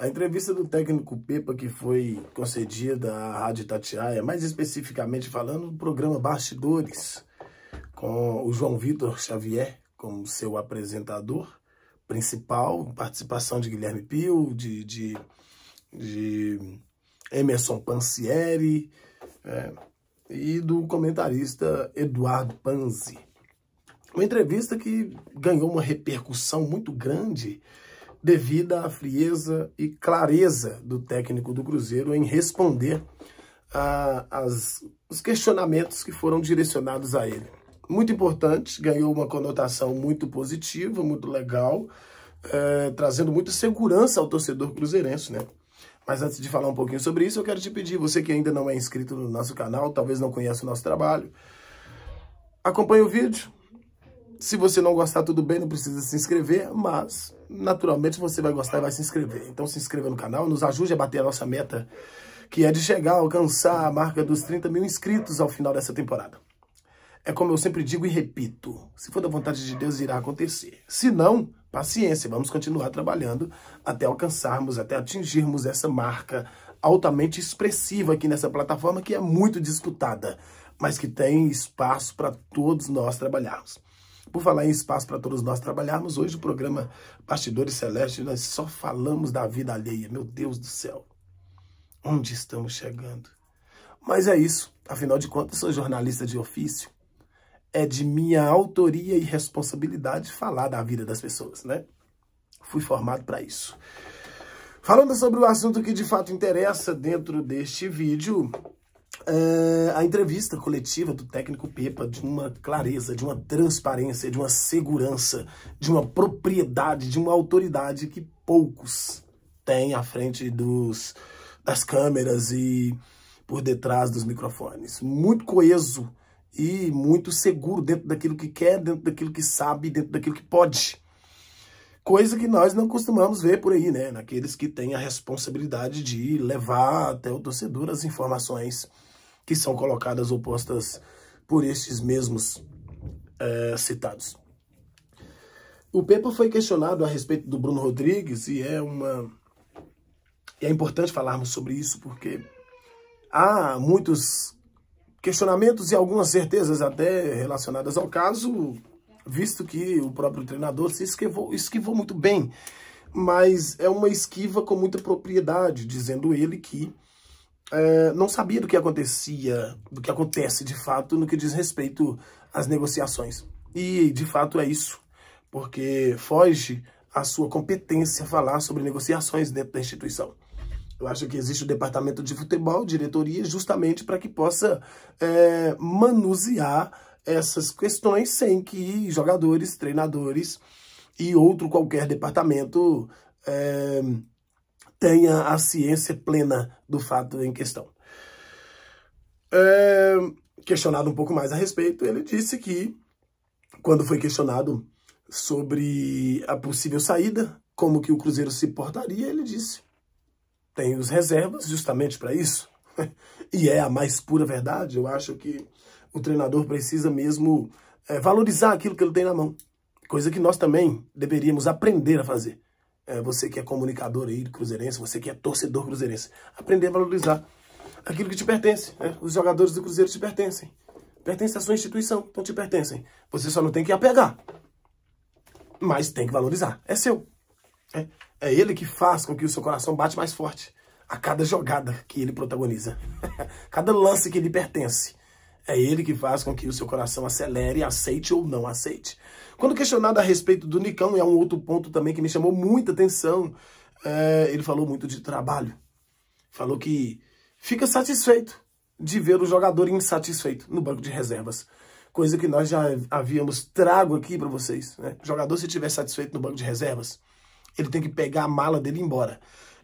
A entrevista do técnico Pepa que foi concedida à Rádio Tatiaia, mais especificamente falando do programa Bastidores, com o João Vitor Xavier como seu apresentador principal, participação de Guilherme Pio, de, de, de Emerson Pancieri é, e do comentarista Eduardo Panzi. Uma entrevista que ganhou uma repercussão muito grande devida à frieza e clareza do técnico do Cruzeiro em responder aos questionamentos que foram direcionados a ele. Muito importante, ganhou uma conotação muito positiva, muito legal, é, trazendo muita segurança ao torcedor cruzeirense, né? Mas antes de falar um pouquinho sobre isso, eu quero te pedir, você que ainda não é inscrito no nosso canal, talvez não conheça o nosso trabalho, acompanhe o vídeo, se você não gostar, tudo bem, não precisa se inscrever, mas naturalmente você vai gostar e vai se inscrever. Então se inscreva no canal, nos ajude a bater a nossa meta, que é de chegar a alcançar a marca dos 30 mil inscritos ao final dessa temporada. É como eu sempre digo e repito, se for da vontade de Deus, irá acontecer. Se não, paciência, vamos continuar trabalhando até alcançarmos, até atingirmos essa marca altamente expressiva aqui nessa plataforma que é muito disputada, mas que tem espaço para todos nós trabalharmos. Por falar em espaço para todos nós trabalharmos, hoje o programa Bastidores Celestes, nós só falamos da vida alheia. Meu Deus do céu, onde estamos chegando? Mas é isso, afinal de contas, sou jornalista de ofício. É de minha autoria e responsabilidade falar da vida das pessoas, né? Fui formado para isso. Falando sobre o assunto que de fato interessa dentro deste vídeo, Uh, a entrevista coletiva do técnico Pepa de uma clareza, de uma transparência, de uma segurança, de uma propriedade, de uma autoridade que poucos têm à frente dos, das câmeras e por detrás dos microfones. Muito coeso e muito seguro dentro daquilo que quer, dentro daquilo que sabe, dentro daquilo que pode coisa que nós não costumamos ver por aí, né? Naqueles que têm a responsabilidade de levar até o torcedor as informações que são colocadas ou postas por estes mesmos é, citados. O Pepa foi questionado a respeito do Bruno Rodrigues e é uma e é importante falarmos sobre isso porque há muitos questionamentos e algumas certezas até relacionadas ao caso visto que o próprio treinador se esquivou, esquivou muito bem. Mas é uma esquiva com muita propriedade, dizendo ele que é, não sabia do que acontecia, do que acontece de fato no que diz respeito às negociações. E de fato é isso, porque foge à sua competência falar sobre negociações dentro da instituição. Eu acho que existe o departamento de futebol, diretoria, justamente para que possa é, manusear essas questões sem que jogadores, treinadores e outro qualquer departamento é, tenha a ciência plena do fato em questão. É, questionado um pouco mais a respeito, ele disse que, quando foi questionado sobre a possível saída, como que o Cruzeiro se portaria, ele disse, tem os reservas justamente para isso. e é a mais pura verdade, eu acho que o treinador precisa mesmo é, valorizar aquilo que ele tem na mão. Coisa que nós também deveríamos aprender a fazer. É, você que é comunicador aí do Cruzeirense, você que é torcedor cruzeirense, aprender a valorizar aquilo que te pertence. Né? Os jogadores do Cruzeiro te pertencem. Pertence à sua instituição, então te pertencem. Você só não tem que apegar. Mas tem que valorizar. É seu. É, é ele que faz com que o seu coração bate mais forte a cada jogada que ele protagoniza, cada lance que lhe pertence. É ele que faz com que o seu coração acelere, aceite ou não aceite. Quando questionado a respeito do Nicão, e é um outro ponto também que me chamou muita atenção, é, ele falou muito de trabalho. Falou que fica satisfeito de ver o jogador insatisfeito no banco de reservas. Coisa que nós já havíamos trago aqui para vocês. Né? O jogador, se estiver satisfeito no banco de reservas, ele tem que pegar a mala dele e ir embora.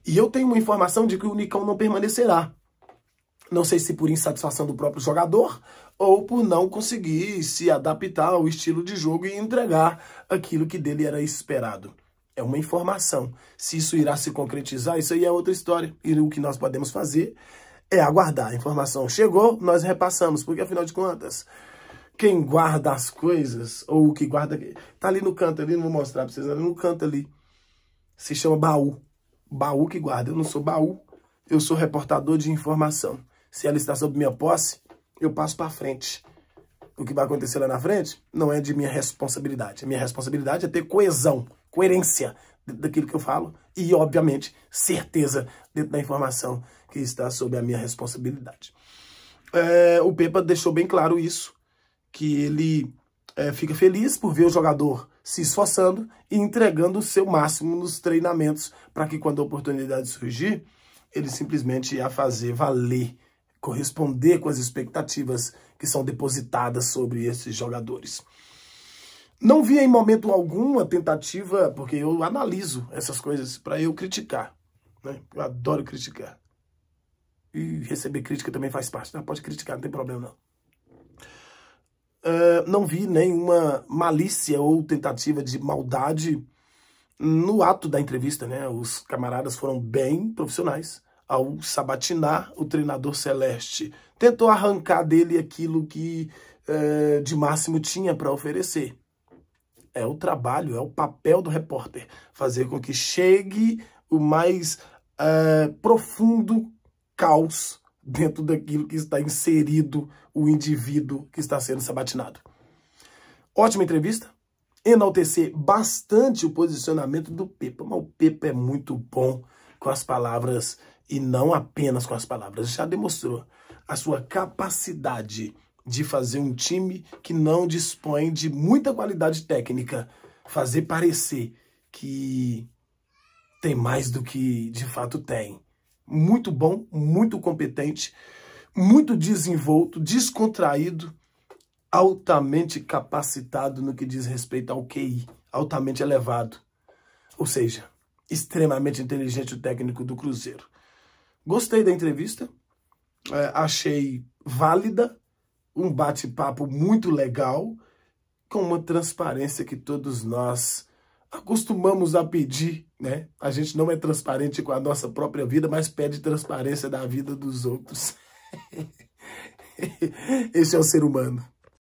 E eu tenho uma informação de que o Nicão não permanecerá. Não sei se por insatisfação do próprio jogador ou por não conseguir se adaptar ao estilo de jogo e entregar aquilo que dele era esperado. É uma informação. Se isso irá se concretizar, isso aí é outra história. E o que nós podemos fazer é aguardar. A informação chegou, nós repassamos, porque afinal de contas, quem guarda as coisas, ou o que guarda. Tá ali no canto ali, não vou mostrar para vocês, ali no canto ali. Se chama baú. Baú que guarda. Eu não sou baú, eu sou reportador de informação. Se ela está sob minha posse, eu passo para frente. O que vai acontecer lá na frente não é de minha responsabilidade. A minha responsabilidade é ter coesão, coerência daquilo que eu falo e, obviamente, certeza dentro da informação que está sob a minha responsabilidade. É, o Pepa deixou bem claro isso, que ele é, fica feliz por ver o jogador se esforçando e entregando o seu máximo nos treinamentos para que quando a oportunidade surgir, ele simplesmente a fazer valer corresponder com as expectativas que são depositadas sobre esses jogadores. Não vi em momento algum a tentativa, porque eu analiso essas coisas para eu criticar. Né? Eu adoro criticar. E receber crítica também faz parte. Né? Pode criticar, não tem problema não. Uh, não vi nenhuma malícia ou tentativa de maldade no ato da entrevista, né? Os camaradas foram bem profissionais ao sabatinar, o treinador celeste tentou arrancar dele aquilo que eh, de máximo tinha para oferecer. É o trabalho, é o papel do repórter fazer com que chegue o mais eh, profundo caos dentro daquilo que está inserido o indivíduo que está sendo sabatinado. Ótima entrevista. Enaltecer bastante o posicionamento do Pepa, mas o Pepa é muito bom com as palavras e não apenas com as palavras. Já demonstrou a sua capacidade de fazer um time que não dispõe de muita qualidade técnica fazer parecer que tem mais do que de fato tem. Muito bom, muito competente, muito desenvolto, descontraído, altamente capacitado no que diz respeito ao QI, altamente elevado. Ou seja, extremamente inteligente o técnico do Cruzeiro. Gostei da entrevista, é, achei válida, um bate-papo muito legal, com uma transparência que todos nós acostumamos a pedir, né? A gente não é transparente com a nossa própria vida, mas pede transparência da vida dos outros. Esse é o ser humano.